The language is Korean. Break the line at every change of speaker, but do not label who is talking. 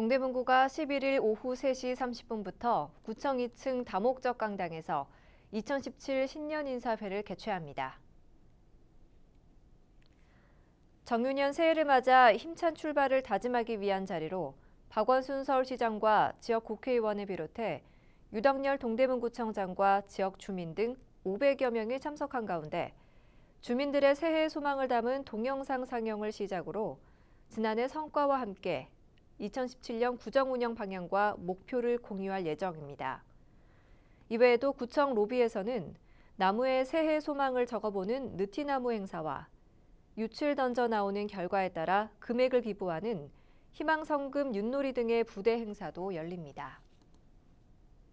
동대문구가 11일 오후 3시 30분부터 구청 2층 다목적 강당에서 2017 신년 인사회를 개최합니다. 정유년 새해를 맞아 힘찬 출발을 다짐하기 위한 자리로 박원순 서울시장과 지역 국회의원을 비롯해 유덕열 동대문구청장과 지역 주민 등 500여 명이 참석한 가운데 주민들의 새해 소망을 담은 동영상 상영을 시작으로 지난해 성과와 함께 2017년 구정 운영 방향과 목표를 공유할 예정입니다. 이외에도 구청 로비에서는 나무에 새해 소망을 적어보는 느티나무 행사와 유출 던져 나오는 결과에 따라 금액을 기부하는 희망성금 윷놀이 등의 부대 행사도 열립니다.